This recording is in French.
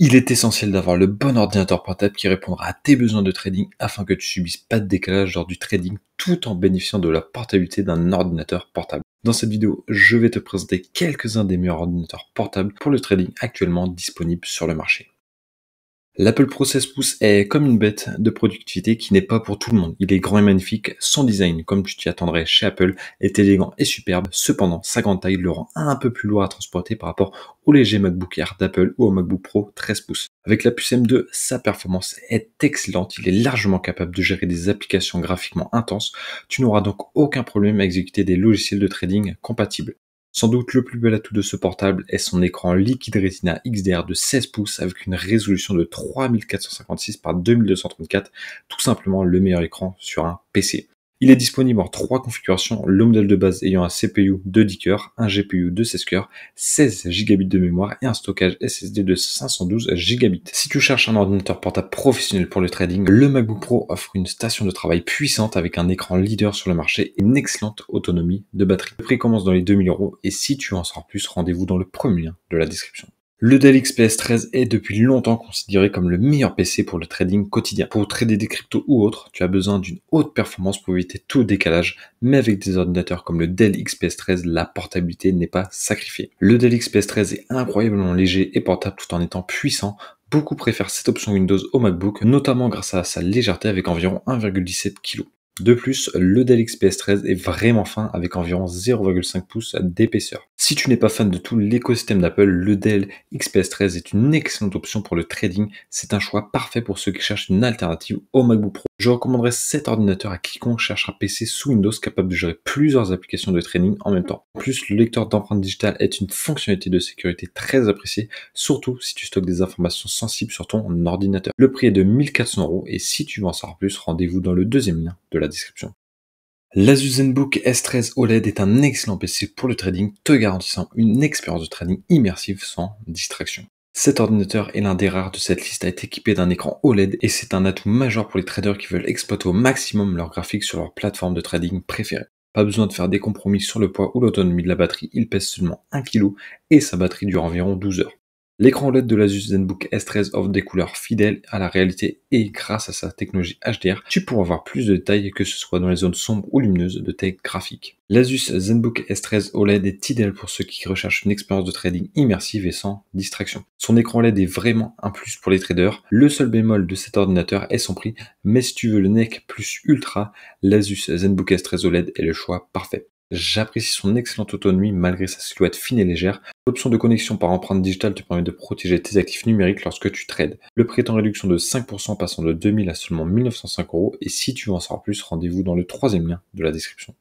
Il est essentiel d'avoir le bon ordinateur portable qui répondra à tes besoins de trading afin que tu subisses pas de décalage lors du trading tout en bénéficiant de la portabilité d'un ordinateur portable. Dans cette vidéo, je vais te présenter quelques-uns des meilleurs ordinateurs portables pour le trading actuellement disponibles sur le marché. L'Apple Pro 16 pouces est comme une bête de productivité qui n'est pas pour tout le monde. Il est grand et magnifique, son design, comme tu t'y attendrais chez Apple, est élégant et superbe. Cependant, sa grande taille le rend un peu plus lourd à transporter par rapport au léger MacBook Air d'Apple ou au MacBook Pro 13 pouces. Avec la puce M2, sa performance est excellente. Il est largement capable de gérer des applications graphiquement intenses. Tu n'auras donc aucun problème à exécuter des logiciels de trading compatibles. Sans doute le plus bel atout de ce portable est son écran Liquid Retina XDR de 16 pouces avec une résolution de 3456 par 2234, tout simplement le meilleur écran sur un PC. Il est disponible en trois configurations, le modèle de base ayant un CPU de 10 cœurs, un GPU de 16 cœurs, 16 gigabits de mémoire et un stockage SSD de 512 gigabits. Si tu cherches un ordinateur portable professionnel pour le trading, le MacBook Pro offre une station de travail puissante avec un écran leader sur le marché et une excellente autonomie de batterie. Le prix commence dans les 2000 euros et si tu en sors plus, rendez-vous dans le premier lien de la description. Le Dell XPS 13 est depuis longtemps considéré comme le meilleur PC pour le trading quotidien. Pour trader des cryptos ou autres, tu as besoin d'une haute performance pour éviter tout décalage, mais avec des ordinateurs comme le Dell XPS 13, la portabilité n'est pas sacrifiée. Le Dell XPS 13 est incroyablement léger et portable tout en étant puissant Beaucoup préfèrent cette option Windows au MacBook, notamment grâce à sa légèreté avec environ 1,17 kg. De plus, le Dell XPS 13 est vraiment fin avec environ 0,5 pouces d'épaisseur. Si tu n'es pas fan de tout l'écosystème d'Apple, le Dell XPS 13 est une excellente option pour le trading. C'est un choix parfait pour ceux qui cherchent une alternative au MacBook Pro. Je recommanderais cet ordinateur à quiconque cherche un PC sous Windows capable de gérer plusieurs applications de trading en même temps. En plus, le lecteur d'empreintes digitales est une fonctionnalité de sécurité très appréciée, surtout si tu stockes des informations sensibles sur ton ordinateur. Le prix est de 1400 euros et si tu veux en savoir plus, rendez-vous dans le deuxième lien de la la description. L'Azuzenbook S13 OLED est un excellent PC pour le trading, te garantissant une expérience de trading immersive sans distraction. Cet ordinateur est l'un des rares de cette liste à être équipé d'un écran OLED et c'est un atout majeur pour les traders qui veulent exploiter au maximum leurs graphiques sur leur plateforme de trading préférée. Pas besoin de faire des compromis sur le poids ou l'autonomie de la batterie, il pèse seulement 1 kg et sa batterie dure environ 12 heures. L'écran OLED de l'Asus ZenBook S13 offre des couleurs fidèles à la réalité et grâce à sa technologie HDR, tu pourras voir plus de détails que ce soit dans les zones sombres ou lumineuses de tes graphiques. L'Asus ZenBook S13 OLED est idéal pour ceux qui recherchent une expérience de trading immersive et sans distraction. Son écran LED est vraiment un plus pour les traders. Le seul bémol de cet ordinateur est son prix, mais si tu veux le NEC plus Ultra, l'Asus ZenBook S13 OLED est le choix parfait. J'apprécie son excellente autonomie malgré sa silhouette fine et légère. L'option de connexion par empreinte digitale te permet de protéger tes actifs numériques lorsque tu trades. Le prix est en réduction de 5% passant de 2000 à seulement 1905 euros et si tu veux en savoir plus, rendez-vous dans le troisième lien de la description.